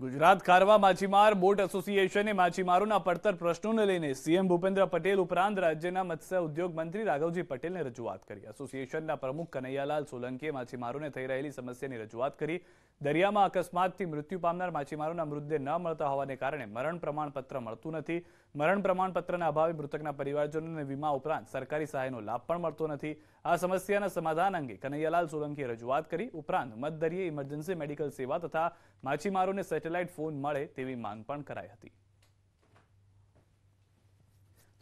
ગુજરાત કારવા માછીમાર બોટ એસોસિએશને માછીમારોના પડતર પ્રશ્નોને લઈને સીએમ ભૂપેન્દ્ર પટેલ ઉપરાંત રાજ્યના મત્સ્ય ઉદ્યોગ મંત્રી રાઘવજી પટેલને રજૂઆત કરી એસોસિએશનના પ્રમુખ કનૈયાલાલ સોલંકીએ માછીમારોને થઈ રહેલી સમસ્યાની રજૂઆત કરી દરિયામાં અકસ્માતથી મૃત્યુ પામનાર માછીમારોના મૃતદેહ ન મળતા હોવાને કારણે મરણ પ્રમાણપત્ર મળતું નથી મરણ પ્રમાણપત્રના અભાવે મૃતકના પરિવારજનોને વીમા ઉપરાંત સરકારી સહાયનો લાભ પણ મળતો નથી આ સમસ્યાના સમાધાન અંગે કનૈયાલાલ સોલંકીએ રજૂઆત કરી ઉપરાંત મતદરિયે ઇમરજન્સી મેડિકલ સેવા તથા માછીમારોને સેટેલાઇટ ફોન મળે તેવી માંગ પણ કરાઈ હતી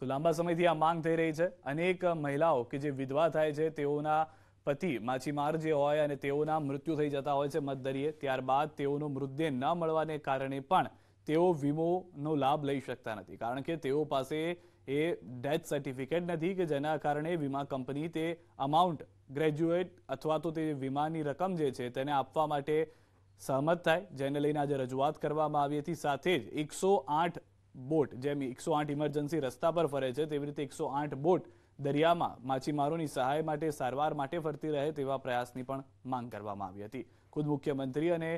તો લાંબા સમયથી આ માંગ થઈ રહી છે અનેક મહિલાઓ કે જે વિધવા થાય છે તેઓના પતિ માછીમાર જે હોય અને તેઓના મૃત્યુ થઈ જતા હોય છે મતદરીએ ત્યારબાદ તેઓનો મૃતદેહ ન મળવાને કારણે પણ તેઓ વીમોનો લાભ લઈ શકતા નથી કારણ કે તેઓ પાસે એ ડેથ સર્ટિફિકેટ નથી કે જેના કારણે વીમા કંપની તે અમાઉન્ટ ગ્રેજ્યુએટ અથવા તો તે વીમાની રકમ જે છે તેને આપવા માટે સહમત થાય જેને લઈને આજે રજૂઆત કરવામાં આવી હતી સાથે જ એકસો આઠ બોટ જેમ એકસો આઠ ઇમરજન્સી રસ્તા પર ફરે છે તેવી રીતે એકસો આઠ બોટ દરિયામાં માછીમારોની સહાય માટે સારવાર માટે ફરતી રહે તેવા પ્રયાસની પણ માંગ કરવામાં આવી હતી ખુદ મુખ્યમંત્રી અને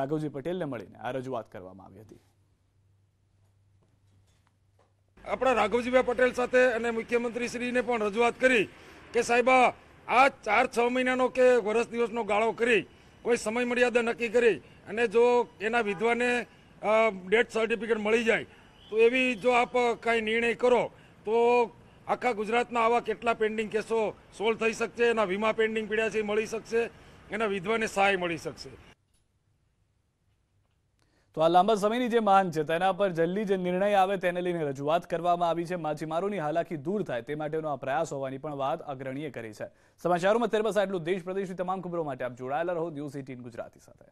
રાઘવજી પટેલને મળીને આ રજૂઆત કરવામાં આવી હતી આપણા રાઘવજીભાઈ પટેલ સાથે અને મુખ્યમંત્રી શ્રીને પણ રજૂઆત કરી કે સાહેબ આ ચાર છ મહિનાનો કે વર્ષ દિવસનો ગાળો કરી કોઈ સમય મર્યાદા નક્કી કરી અને જો એના વિધવાને ડેથ સર્ટિફિકેટ મળી જાય તો એવી જો આપ કાંઈ નિર્ણય કરો તો આખા ગુજરાતના આવા કેટલા પેન્ડિંગ કેસો સોલ્વ થઈ શકશે એના વીમા પેન્ડિંગ પીડ્યા છે મળી શકશે એના વિધવાને સહાય મળી શકશે તો આ લાંબા સમયની જે માંગ છે તેના પર જલ્દી જે નિર્ણય આવે તેને લઈને રજૂઆત કરવામાં આવી છે માછીમારોની હાલાકી દૂર થાય તે માટેનો આ પ્રયાસ હોવાની પણ વાત અગ્રણીએ કરી છે સમાચારોમાં ત્યારબાદ આટલું દેશ પ્રદેશની તમામ ખબરો માટે આપ જોડાયેલા રહો ન્યૂઝ એટીન ગુજરાતી સાથે